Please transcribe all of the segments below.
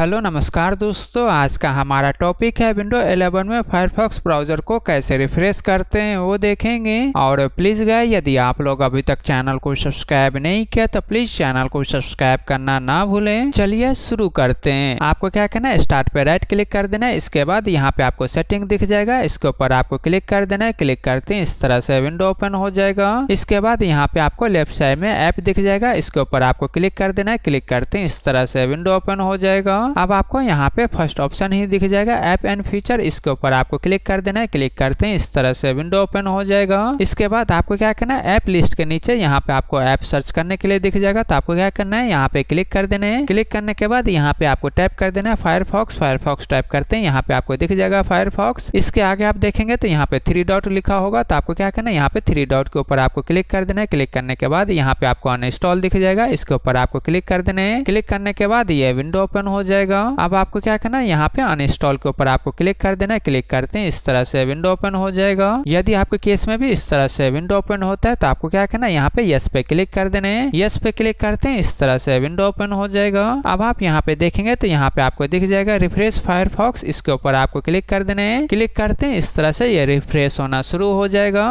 Hello नमस्कार दोस्तों आज का हमारा टॉपिक है विंडो 11 में फायरफॉक्स ब्राउजर को कैसे रिफ्रेश करते हैं वो देखेंगे और प्लीज गए यदि आप लोग अभी तक चैनल को सब्सक्राइब नहीं किया तो प्लीज चैनल को सब्सक्राइब करना ना भूलें चलिए शुरू करते हैं आपको क्या करना है स्टार्ट पे राइट क्लिक कर देना है इसके बाद यहाँ पे आपको सेटिंग दिख जाएगा इसके ऊपर आपको क्लिक कर देना है क्लिक करते हैं इस तरह से विंडो ओपन हो जाएगा इसके बाद यहाँ पे आपको लेफ्ट साइड में ऐप दिख जाएगा इसके ऊपर आपको क्लिक कर देना है क्लिक करते हैं इस तरह से विंडो ओपन हो जाएगा हाँ। अब आपको यहाँ पे फर्स्ट ऑप्शन ही दिख जाएगा ऐप एंड फीचर इसके ऊपर आपको क्लिक कर देना है क्लिक करते हैं इस तरह से विंडो ओपन हो जाएगा इसके बाद आपको क्या करना है ऐप लिस्ट के नीचे यहाँ पे आपको ऐप सर्च करने के लिए दिख जाएगा तो आपको क्या करना है यहाँ पे क्लिक कर देना है क्लिक करने के बाद यहाँ पे आपको टाइप कर देना है फायरफॉक्स फायरफॉक्स टाइप करते हैं यहाँ पे आपको दिख जाएगा फायरफॉक्स इसके आगे आप देखेंगे तो यहाँ पे थ्री डॉट लिखा होगा तो आपको क्या करना है यहाँ पे थ्री डॉट के ऊपर आपको क्लिक कर देना है क्लिक करने के बाद यहाँ पे आपको अनइंस्टॉल दिख जाएगा इसके ऊपर आपको क्लिक कर देना है क्लिक करने के बाद ये विंडो ओपन हो जाएगा जाएगा अब आपको क्या करना है यहाँ पे अनइंस्टॉल के ऊपर आपको क्लिक कर देना है क्लिक करते हैं इस तरह से विंडो ओपन हो जाएगा यदि आपके केस में भी इस तरह से विंडो ओपन होता है तो आपको क्या करना है यहाँ पे यस पे क्लिक कर देना है यस पे क्लिक करते हैं इस तरह से विंडो ओपन हो जाएगा अब आप यहाँ पे देखेंगे तो यहाँ पे आपको दिख जाएगा रिफ्रेश फायरफॉक्स इसके ऊपर आपको क्लिक कर देना है क्लिक करते हैं इस तरह से ये रिफ्रेश होना शुरू हो जाएगा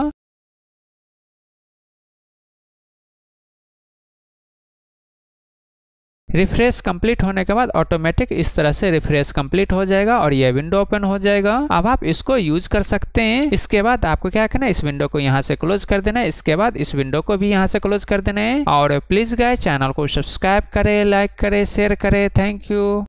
रिफ्रेश कंप्लीट होने के बाद ऑटोमेटिक इस तरह से रिफ्रेश कंप्लीट हो जाएगा और ये विंडो ओपन हो जाएगा अब आप इसको यूज कर सकते हैं इसके बाद आपको क्या करना है इस विंडो को यहाँ से क्लोज कर देना है इसके बाद इस विंडो को भी यहाँ से क्लोज कर देना है और प्लीज गाय चैनल को सब्सक्राइब करे लाइक करे शेयर करे थैंक यू